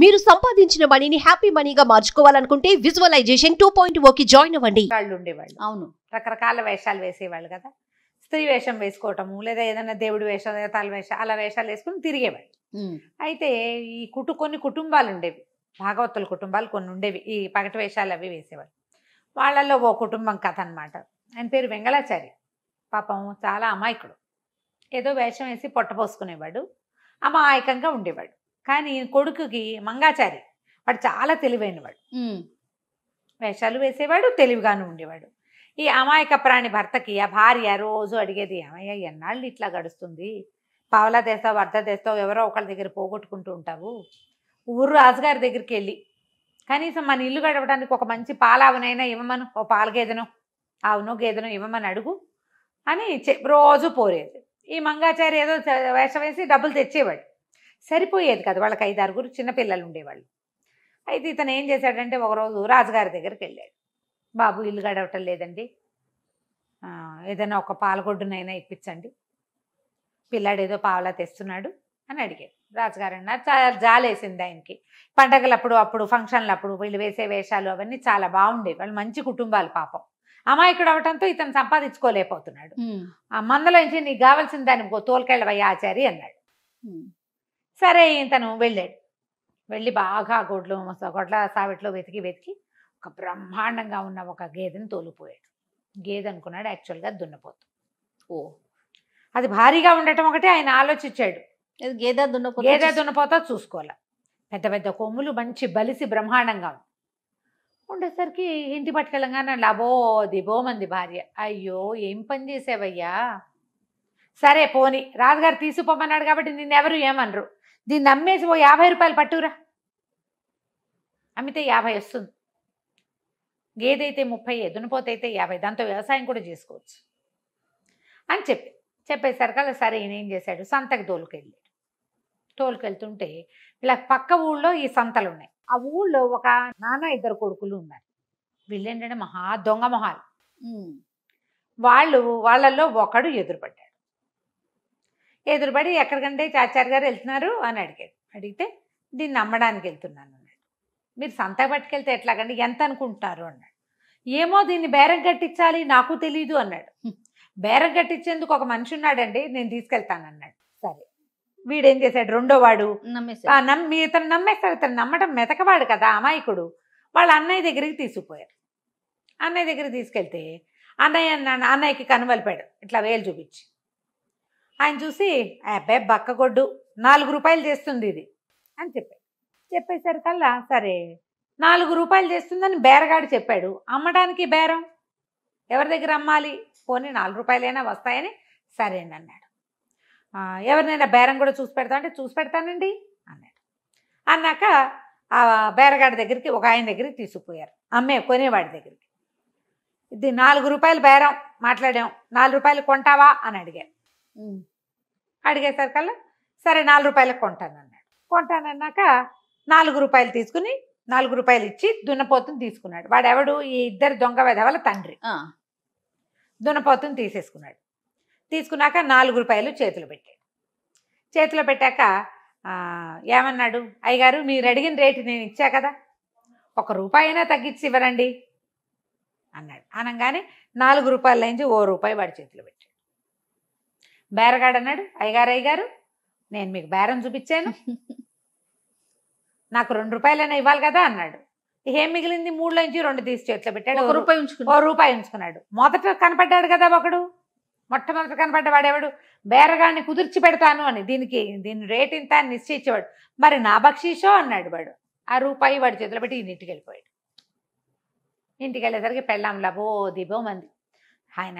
మీరు సంపాదించిన మనీని హ్యాపీ మనీగా మార్చుకోవాలనుకుంటే విజువలైజేషన్ టూ పాయింట్ ఓకి జాయిన్ అవ్వండి వాళ్ళు ఉండేవాళ్ళు అవును రకరకాల వేషాలు వేసేవాళ్ళు కదా స్త్రీ వేషం వేసుకోవటము లేదా ఏదైనా దేవుడి వేషం తల వేషం అలా వేషాలు వేసుకుని తిరిగేవాళ్ళు అయితే ఈ కుటు కొన్ని కుటుంబాలు ఉండేవి భాగవతుల కుటుంబాలు కొన్ని ఉండేవి ఈ పగటి వేషాలు అవి వేసేవాళ్ళు వాళ్ళల్లో ఓ కుటుంబం కథ అనమాట ఆయన పేరు వెంగళాచారి పాపం చాలా అమాయకుడు ఏదో వేషం వేసి పొట్టపోసుకునేవాడు అమాయకంగా ఉండేవాడు కానీ కొడుకుకి మంగాచారి వాడు చాలా తెలివైనవాడు వేషాలు వేసేవాడు తెలివిగాను ఉండేవాడు ఈ అమాయక ప్రాణి భర్తకి ఆ భార్య రోజు అడిగేది అమయ్య ఎన్నాళ్ళు ఇట్లా గడుస్తుంది పావలా తెస్తావు అర్ధ తెస్తావు ఎవరో ఒకళ్ళ దగ్గర పోగొట్టుకుంటూ ఉంటావు ఊరు రాజుగారి దగ్గరికి వెళ్ళి కనీసం మన ఇల్లు గడవడానికి ఒక మంచి పాలావనైనా ఇవ్వమను ఓ పాల గేదెను ఆవును గేదెను ఇవ్వమని అడుగు అని రోజు పోరేది ఈ మంగాచారి ఏదో వేషం వేసి డబ్బులు తెచ్చేవాడు సరిపోయేది కదా వాళ్ళకి ఐదు ఆరుగురు చిన్నపిల్లలు ఉండేవాళ్ళు అయితే ఇతను ఏం చేశాడంటే ఒకరోజు రాజుగారి దగ్గరికి వెళ్ళాడు బాబు ఇల్లు గడవటం లేదండి ఏదైనా ఒక పాలగొడ్డునైనా ఇప్పించండి పిల్లాడు ఏదో పావలా తెస్తున్నాడు అని అడిగాడు రాజుగారు అన్నారు చాలా జాలేసింది ఆయనకి పండగలప్పుడు అప్పుడు ఫంక్షన్లప్పుడు వీళ్ళు వేసే వేషాలు అవన్నీ చాలా బాగుండేవి వాళ్ళు మంచి కుటుంబాలు పాపం అమాయకుడు అవటంతో ఇతను సంపాదించుకోలేకపోతున్నాడు ఆ మందలోంచి నీకు కావాల్సిన దానికి తోలుకెళ్ళవయ్యా ఆచారి అన్నాడు సరే తను వెళ్ళాడు వెళ్ళి బాగా గొడ్లు గొడ్ల సావిట్లో వెతికి వెతికి ఒక బ్రహ్మాండంగా ఉన్న ఒక గేదెని తోలిపోయాడు గేదె అనుకున్నాడు యాక్చువల్గా దున్నపోతు ఓ అది భారీగా ఉండటం ఒకటి ఆయన ఆలోచించాడు గేదె దున్నపో గేదె దున్నపోతా చూసుకోవాలి పెద్ద పెద్ద కొమ్ములు మంచి బలిసి బ్రహ్మాండంగా ఉంది ఉండేసరికి ఇంటి పట్టుకెళ్ళంగానే లబో మంది భార్య అయ్యో ఏం పని చేసావయ్యా సరే పోని రాజుగారు తీసుకుపోమన్నాడు కాబట్టి నిన్నెవరు ఏమనరు దీన్ని అమ్మేసి ఓ యాభై రూపాయలు పట్టురా అమ్మితే యాభై వస్తుంది గేదైతే ముప్పై దునిపోతే అయితే యాభై దాంతో వ్యవసాయం కూడా చేసుకోవచ్చు అని చెప్పి చెప్పేసరికల్లా సరే ఈయన ఏం చేశాడు సంతకు తోలుకెళ్ళాడు తోలుకెళ్తుంటే ఇలా పక్క ఊళ్ళో ఈ సంతలు ఉన్నాయి ఆ ఊళ్ళో ఒక నాన్న ఇద్దరు కొడుకులు ఉన్నారు వీళ్ళేంటంటే మహా దొంగ మొహాలు వాళ్ళు వాళ్ళల్లో ఒకడు ఎదురుపడ్డాడు ఎదురుబడి ఎక్కడికంటే చాచార్ గారు వెళ్తున్నారు అని అడిగాడు అడిగితే దీన్ని అమ్మడానికి వెళ్తున్నాను అన్నాడు మీరు సంత పట్టుకెళ్తే ఎట్లాగండి ఎంత అనుకుంటున్నారు అన్నాడు ఏమో దీన్ని బేరం కట్టించాలి నాకు తెలీదు అన్నాడు బేరం కట్టించేందుకు ఒక మనిషి ఉన్నాడండి నేను తీసుకెళ్తానన్నాడు సరే వీడేం చేశాడు రెండో వాడు మీ ఇతను నమ్మేస్తాడు ఇతను నమ్మటం మెతకవాడు కదా అమాయకుడు వాళ్ళ అన్నయ్య దగ్గరికి తీసుకుపోయారు అన్నయ్య దగ్గరికి తీసుకెళ్తే అన్నయ్య అన్నయ్యకి కనువలిపాడు ఇట్లా వేలు చూపించి ఆయన చూసి అబ్బాయి బక్కగొడ్డు నాలుగు రూపాయలు చేస్తుంది ఇది అని చెప్పాడు చెప్పేసరికల్లా సరే నాలుగు రూపాయలు చేస్తుందని బేరగాడు చెప్పాడు అమ్మడానికి బేరం ఎవరి దగ్గర అమ్మాలి పోనీ నాలుగు రూపాయలైనా వస్తాయని సరేనన్నాడు ఎవరినైనా బేరం కూడా చూసి పెడతా అంటే చూసి పెడతానండి అన్నాడు అన్నాక ఆ బేరగాడి దగ్గరికి ఒక ఆయన దగ్గరికి తీసుకుపోయారు అమ్మే కొనేవాడి దగ్గరికి ఇది నాలుగు రూపాయలు బేరం మాట్లాడాం నాలుగు రూపాయలు కొంటావా అని అడిగారు కల్లా సరే నాలుగు రూపాయలకు కొంటాను అన్నాక నాలుగు రూపాయలు తీసుకుని నాలుగు రూపాయలు ఇచ్చి దున్నపోతుని తీసుకున్నాడు వాడెవడు ఈ ఇద్దరు దొంగ వెధవల తండ్రి దున్నపోతుని తీసేసుకున్నాడు తీసుకున్నాక నాలుగు రూపాయలు చేతులు పెట్టాడు చేతిలో పెట్టాక ఏమన్నాడు అయ్యగారు మీరు అడిగిన రేటు నేను ఇచ్చా కదా ఒక రూపాయి అయినా తగ్గించి ఇవ్వరండి అన్నాడు అనగానే నాలుగు రూపాయలు అయింది ఓ రూపాయి వాడి చేతిలో పెట్టాడు బేరగాడు అన్నాడు అయ్యగారు అయ్యగారు నేను మీకు బేరం చూపించాను నాకు రెండు రూపాయలైనా ఇవ్వాలి కదా అన్నాడు ఏం మిగిలింది మూడులో నుంచి రెండు తీసి చేతిలో పెట్టాడు ఒక రూపాయి ఉంచుకున్నాడు ఒక రూపాయి ఉంచుకున్నాడు మొదట కనపడ్డాడు కదా ఒకడు మొట్టమొదట కనపడ్డ వాడేవాడు బేరగాడిని కుదిర్చి పెడతాను అని దీనికి దీని రేట్ ఇంత అని నిశ్చయించేవాడు మరి నా బక్షీషో అన్నాడు వాడు ఆ రూపాయి వాడి చేతిలో పెట్టి ఇంటికి వెళ్ళిపోయాడు ఇంటికి వెళ్ళేసరికి పెళ్ళాం లభో దిబో మంది ఆయన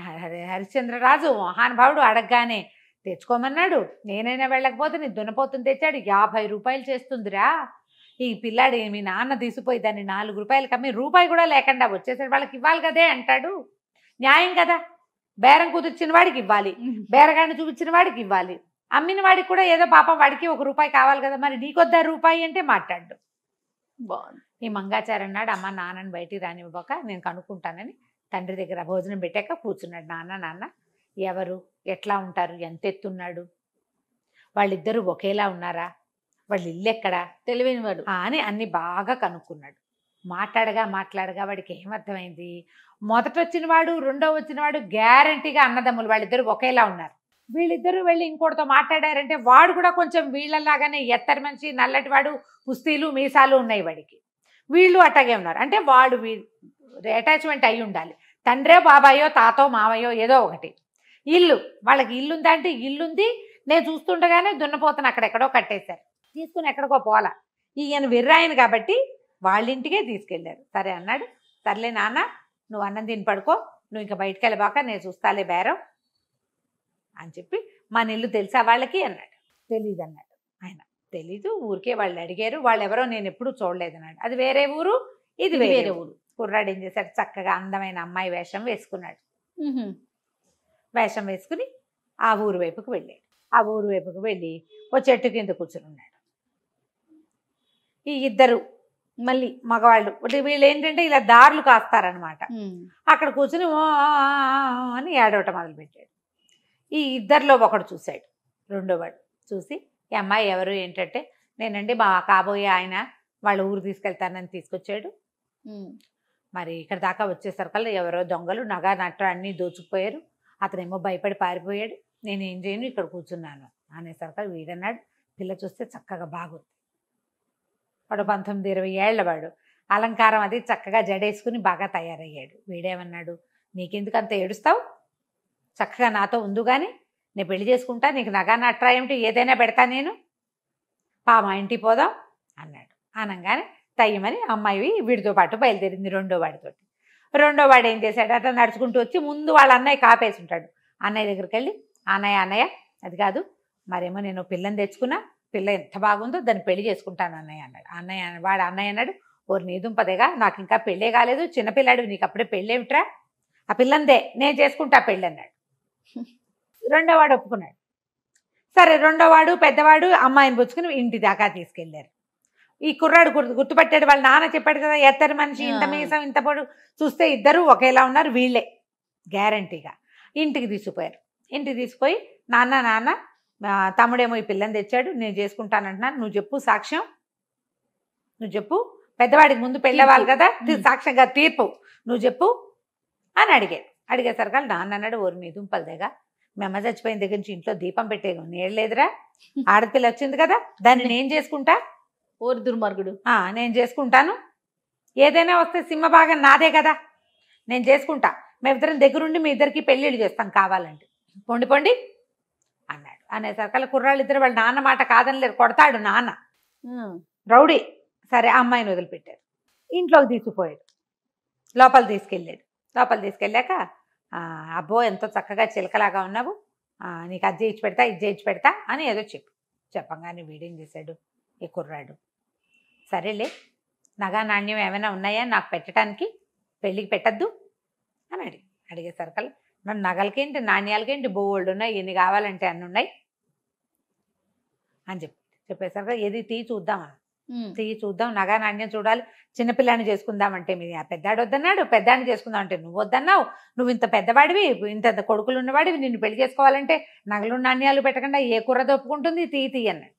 హరిశ్చంద్రరాజు మహానుభావుడు అడగగానే తెచ్చుకోమన్నాడు నేనైనా వెళ్ళకపోతే నీ దున్నపోతుని తెచ్చాడు యాభై రూపాయలు చేస్తుందిరా ఈ పిల్లాడు మీ నాన్న తీసిపోయి దాన్ని నాలుగు రూపాయలు కమ్మి రూపాయి కూడా లేకుండా వచ్చేసరి వాళ్ళకి ఇవ్వాలి కదే అంటాడు న్యాయం కదా బేరం కుదిర్చిన వాడికి ఇవ్వాలి బేరగాడిని చూపించిన వాడికి ఇవ్వాలి అమ్మిన వాడికి కూడా ఏదో పాపం వాడికి ఒక రూపాయి కావాలి కదా మరి నీకొద్దా రూపాయి అంటే మాట్లాడు బాగుంది ఈ మంగాచారన్నాడు అమ్మ నాన్నని బయటికి రానివ్వక నేను కనుక్కుంటానని తండ్రి దగ్గర భోజనం పెట్టాక కూర్చున్నాడు నాన్న నాన్న ఎవరు ఎట్లా ఉంటారు ఎంత ఎత్తున్నాడు వాళ్ళిద్దరూ ఒకేలా ఉన్నారా వాళ్ళు ఇల్లు ఎక్కడా తెలివైన వాడు అని అన్ని బాగా కనుక్కున్నాడు మాట్లాడగా మాట్లాడగా వాడికి ఏమర్థమైంది మొదట వచ్చిన వాడు రెండో వచ్చిన వాడు గ్యారంటీగా అన్నదమ్ములు వాళ్ళిద్దరు ఒకేలా ఉన్నారు వీళ్ళిద్దరూ వెళ్ళి ఇంకోటితో మాట్లాడారంటే వాడు కూడా కొంచెం వీళ్ళలాగానే ఎత్తరి మనిషి నల్లటి వాడు కుస్తీలు మీసాలు ఉన్నాయి వాడికి వీళ్ళు అట్టగే ఉన్నారు అంటే వాడు వీ అటాచ్మెంట్ అయి ఉండాలి తండ్రే బాబాయో తాతో మావయ్యో ఏదో ఒకటి ఇల్లు వాళ్ళకి ఇల్లు ఉందా అంటే ఇల్లుంది నేను చూస్తుండగానే దున్నపోతను అక్కడెక్కడో కట్టేశారు తీసుకుని ఎక్కడికో పోలా ఈయన విర్రాయను కాబట్టి వాళ్ళింటికే తీసుకెళ్ళారు సరే అన్నాడు సర్లే నాన్న నువ్వు అన్నం తిని పడుకో నువ్వు ఇంకా బయటికి వెళ్ళబాక నేను చూస్తాలే బేరం అని చెప్పి మన ఇల్లు తెలుసా వాళ్ళకి అన్నాడు తెలియదు అన్నాడు ఆయన తెలీదు ఊరికే వాళ్ళు అడిగారు వాళ్ళు ఎవరో నేను ఎప్పుడు చూడలేదు అన్నాడు అది వేరే ఊరు ఇది వేరే ఊరు కుర్రాడు ఏం చేశాడు చక్కగా అందమైన అమ్మాయి వేషం వేసుకున్నాడు వేషం వేసుకుని ఆ ఊరు వైపుకు వెళ్ళాడు ఆ ఊరు వైపుకు వెళ్ళి ఓ చెట్టు కింద కూర్చుని ఉన్నాడు ఈ ఇద్దరు మళ్ళీ మగవాళ్ళు వీళ్ళు ఏంటంటే ఇలా దారులు కాస్తారనమాట అక్కడ కూర్చుని ఓ అని ఏడవటం మొదలుపెట్టాడు ఈ ఇద్దరిలో ఒకడు చూశాడు వాడు చూసి ఈ అమ్మాయి ఎవరు ఏంటంటే నేనండి మా కాబోయే ఆయన వాళ్ళ ఊరు తీసుకెళ్తానని తీసుకొచ్చాడు మరి ఇక్కడ దాకా వచ్చేసరికల్లా ఎవరో దొంగలు నగ నట్ట అన్నీ దోచుకుపోయారు అతనేమో భయపడి పారిపోయాడు నేను ఏం చేయను ఇక్కడ కూర్చున్నాను అనేసరికి వీడన్నాడు పిల్ల చూస్తే చక్కగా బాగుంది వాడు పంతొమ్మిది ఇరవై ఏళ్ల వాడు అలంకారం అది చక్కగా జడేసుకుని బాగా తయారయ్యాడు వీడేమన్నాడు నీకెందుకు అంత ఏడుస్తావు చక్కగా నాతో ఉందు కానీ నేను పెళ్లి చేసుకుంటా నీకు నగా నట్రా ఏమిటి ఏదైనా పెడతా నేను పా మా ఇంటికి పోదాం అన్నాడు అనగానే తయ్యమని అమ్మాయి వీడితో పాటు బయలుదేరింది రెండో వాడితో రెండో వాడు ఏం చేశాడు అట్లా నడుచుకుంటూ వచ్చి ముందు వాళ్ళ అన్నయ్య కాపేసి ఉంటాడు అన్నయ్య దగ్గరికి వెళ్ళి అన్నయ్య అన్నయ్య అది కాదు మరేమో నేను పిల్లని తెచ్చుకున్నా పిల్ల ఎంత బాగుందో దాన్ని పెళ్లి చేసుకుంటాను అన్నయ్య అన్నాడు అన్నయ్య వాడు అన్నయ్య అన్నాడు ఓరు నీ దుంపదేగా నాకు ఇంకా పెళ్ళే కాలేదు చిన్నపిల్లాడు నీకు అప్పుడే పెళ్ళేమిట్రా ఆ పిల్లందే నేను చేసుకుంటా పెళ్ళి అన్నాడు రెండోవాడు ఒప్పుకున్నాడు సరే రెండోవాడు పెద్దవాడు అమ్మాయిని పుచ్చుకుని ఇంటి దాకా తీసుకెళ్ళారు ఈ కుర్రాడు గుర్తు గుర్తుపట్టాడు వాళ్ళ నాన్న చెప్పాడు కదా ఎత్తరు మనిషి ఇంత మీసం ఇంత పొడు చూస్తే ఇద్దరు ఒకేలా ఉన్నారు వీళ్ళే గ్యారంటీగా ఇంటికి తీసుకుపోయారు ఇంటికి తీసుకుపోయి నాన్న నాన్న తమ్ముడేమో ఈ పిల్లని తెచ్చాడు నేను చేసుకుంటానంటున్నాను నువ్వు చెప్పు సాక్ష్యం నువ్వు చెప్పు పెద్దవాడికి ముందు పెళ్ళేవాళ్ళు కదా సాక్ష్యంగా తీర్పు నువ్వు చెప్పు అని అడిగాడు అడిగేసరికల్ నాన్న అన్నాడు ఓరి మీ దుంపల దగ్గర మేమ చచ్చిపోయిన దగ్గర నుంచి ఇంట్లో దీపం పెట్టాను నేను లేదురా ఆడపిల్ల వచ్చింది కదా దాన్ని నేను చేసుకుంటా ఓరి దుర్మార్గుడు నేను చేసుకుంటాను ఏదైనా వస్తే భాగం నాదే కదా నేను చేసుకుంటా మేమిద్దరం దగ్గరుండి మీ ఇద్దరికి పెళ్ళిళ్ళు చేస్తాం కావాలంటే పొండి పొండి అన్నాడు సరకాల కుర్రాళ్ళు ఇద్దరు వాళ్ళ నాన్న మాట కాదని లేదు కొడతాడు నాన్న రౌడీ సరే అమ్మాయిని వదిలిపెట్టాడు ఇంట్లోకి తీసుకుపోయాడు లోపల తీసుకెళ్ళాడు లోపల తీసుకెళ్ళాక అబ్బో ఎంతో చక్కగా చిలకలాగా ఉన్నావు నీకు అది చేయించి పెడతా ఇది చేయించి పెడతా అని ఏదో చెప్పు చెప్పంగానే వీడేం చేశాడు ఈ కుర్రాడు సరేలే నగా నాణ్యం ఏమైనా ఉన్నాయా నాకు పెట్టడానికి పెళ్ళికి పెట్టద్దు అని అడిగి సరకలు మరి నగలకేంటి నాణ్యాలకేంటి బోల్డ్ ఉన్నాయి ఎన్ని కావాలంటే అన్ని ఉన్నాయి అని చెప్పి చెప్పేసరికి ఏది తీ చూద్దాం తీ చూద్దాం నగా నాణ్యం చూడాలి చిన్నపిల్లాన్ని చేసుకుందామంటే మీ పెద్దాడు వద్దన్నాడు పెద్దాన్ని అంటే నువ్వు వద్దన్నావు నువ్వు ఇంత పెద్దవాడివి ఇంత కొడుకులు ఉన్నవాడివి నిన్ను పెళ్లి చేసుకోవాలంటే నగలు నాణ్యాలు పెట్టకుండా ఏ కూర దొప్పుకుంటుంది తీ తీ అన్నాడు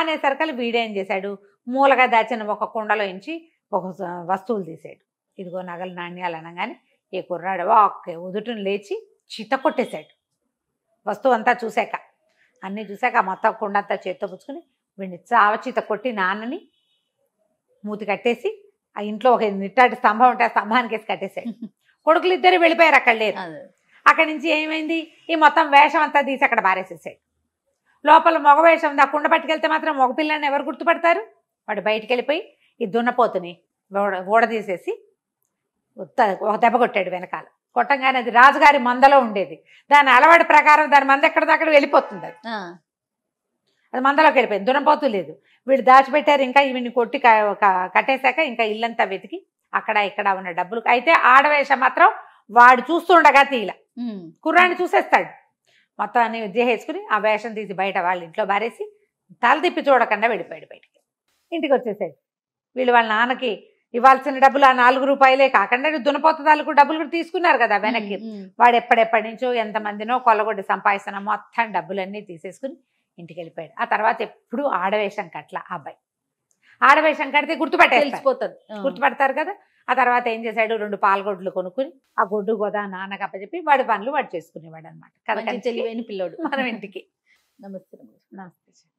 అనేసరికలు వీడేం చేశాడు మూలగా దాచిన ఒక కుండలో ఇంచి ఒక వస్తువులు తీసాడు ఇదిగో నగలు నాణ్యాలు అనగానే ఏ కుర్రాడు ఒకే ఉదుటిని లేచి చిత కొట్టేశాడు వస్తువు అంతా చూశాక అన్నీ చూశాక మొత్తం కుండ అంతా చేత్తో పుచ్చుకుని వీడిని చావ చిత కొట్టి నాన్నని మూతి కట్టేసి ఆ ఇంట్లో ఒక నిట్టాటి స్తంభం ఉంటే ఆ స్తంభానికి వేసి కట్టేశాడు కొడుకులు ఇద్దరు వెళ్ళిపోయారు అక్కడ లేదు అక్కడి నుంచి ఏమైంది ఈ మొత్తం వేషం అంతా తీసి అక్కడ బారేసేసాడు లోపల మగవేషం ఉంది ఆ కుండ పట్టుకెళ్తే మాత్రం మగ పిల్లని ఎవరు గుర్తుపడతారు వాడు బయటికి వెళ్ళిపోయి ఈ దున్నపోతుని ఊడదీసేసి ఒక దెబ్బ కొట్టాడు వెనకాల కొట్టంగానే అది రాజుగారి మందలో ఉండేది దాని అలవాటు ప్రకారం దాని మంద ఎక్కడ దాకా వెళ్ళిపోతుంది అది అది మందలోకి వెళ్ళిపోయింది దున్నపోతు లేదు వీడు దాచిపెట్టారు ఇంకా ఈవిని కొట్టి కట్టేశాక ఇంకా ఇల్లంతా వెతికి అక్కడ ఇక్కడ ఉన్న డబ్బులు అయితే ఆడవేష మాత్రం వాడు చూస్తుండగా తీల కుర్రాన్ని చూసేస్తాడు మొత్తం అన్ని ఉద్దేహేసుకుని ఆ వేషం తీసి బయట వాళ్ళ ఇంట్లో బారేసి తలదిప్పి చూడకుండా వెళ్ళిపోయాడు బయటికి ఇంటికి వచ్చేసాడు వీళ్ళు వాళ్ళ నాన్నకి ఇవ్వాల్సిన డబ్బులు ఆ నాలుగు రూపాయలే కాకుండా దునపోతదాలకు డబ్బులు కూడా తీసుకున్నారు కదా వెనక్కి వాడు ఎప్పటిప్పటి నుంచో ఎంతమందినో కొల్లగొడ్డి సంపాదిస్తున్న మొత్తం డబ్బులన్నీ తీసేసుకుని ఇంటికి వెళ్ళిపోయాడు ఆ తర్వాత ఎప్పుడు ఆడవేషం కట్ల అబ్బాయి ఆరవేషం కడితే గుర్తుపట్టే తెలిసిపోతుంది గుర్తుపడతారు కదా ఆ తర్వాత ఏం చేశాడు రెండు పాలగొడ్లు కొనుక్కుని ఆ గొడ్డు గోదా నాన్నగప్ప చెప్పి వాడి పనులు వాడు చేసుకునేవాడు అనమాట కదా తెలివైన పిల్లోడు మన ఇంటికి నమస్తే నమస్తే